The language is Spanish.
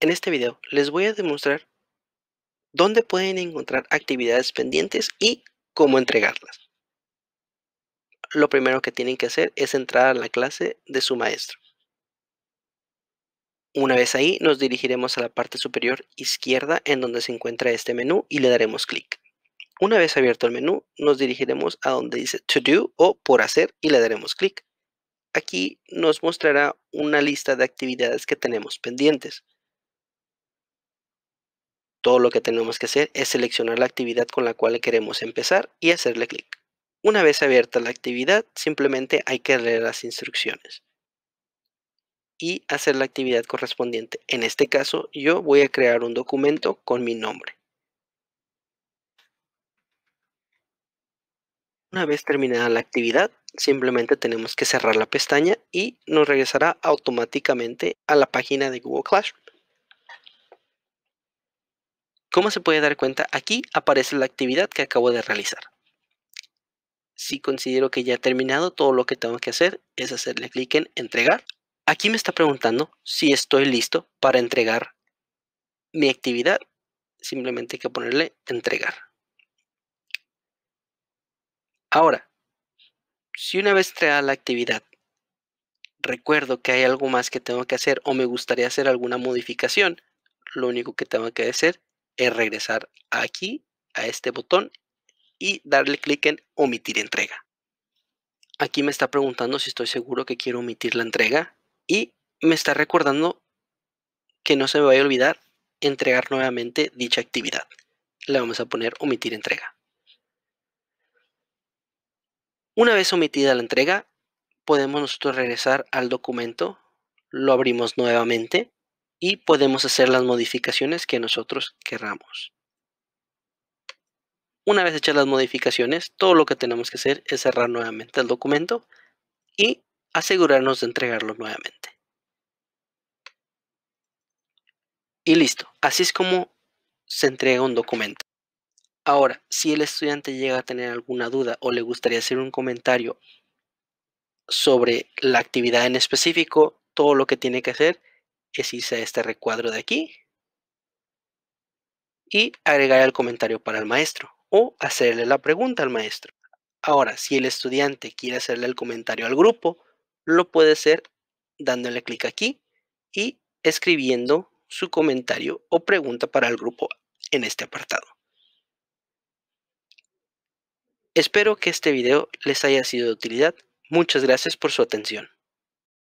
En este video les voy a demostrar dónde pueden encontrar actividades pendientes y cómo entregarlas. Lo primero que tienen que hacer es entrar a la clase de su maestro. Una vez ahí nos dirigiremos a la parte superior izquierda en donde se encuentra este menú y le daremos clic. Una vez abierto el menú nos dirigiremos a donde dice To Do o Por Hacer y le daremos clic. Aquí nos mostrará una lista de actividades que tenemos pendientes. Todo lo que tenemos que hacer es seleccionar la actividad con la cual queremos empezar y hacerle clic. Una vez abierta la actividad, simplemente hay que leer las instrucciones y hacer la actividad correspondiente. En este caso, yo voy a crear un documento con mi nombre. Una vez terminada la actividad, simplemente tenemos que cerrar la pestaña y nos regresará automáticamente a la página de Google Classroom. ¿Cómo se puede dar cuenta, aquí aparece la actividad que acabo de realizar. Si considero que ya he terminado, todo lo que tengo que hacer es hacerle clic en entregar. Aquí me está preguntando si estoy listo para entregar mi actividad. Simplemente hay que ponerle entregar. Ahora, si una vez trae la actividad, recuerdo que hay algo más que tengo que hacer o me gustaría hacer alguna modificación, lo único que tengo que hacer es regresar aquí a este botón y darle clic en omitir entrega. Aquí me está preguntando si estoy seguro que quiero omitir la entrega y me está recordando que no se me vaya a olvidar entregar nuevamente dicha actividad. Le vamos a poner omitir entrega. Una vez omitida la entrega, podemos nosotros regresar al documento, lo abrimos nuevamente y podemos hacer las modificaciones que nosotros queramos Una vez hechas las modificaciones, todo lo que tenemos que hacer es cerrar nuevamente el documento y asegurarnos de entregarlo nuevamente. Y listo, así es como se entrega un documento. Ahora, si el estudiante llega a tener alguna duda o le gustaría hacer un comentario sobre la actividad en específico, todo lo que tiene que hacer es irse este recuadro de aquí y agregar el comentario para el maestro o hacerle la pregunta al maestro. Ahora, si el estudiante quiere hacerle el comentario al grupo, lo puede hacer dándole clic aquí y escribiendo su comentario o pregunta para el grupo en este apartado. Espero que este video les haya sido de utilidad. Muchas gracias por su atención.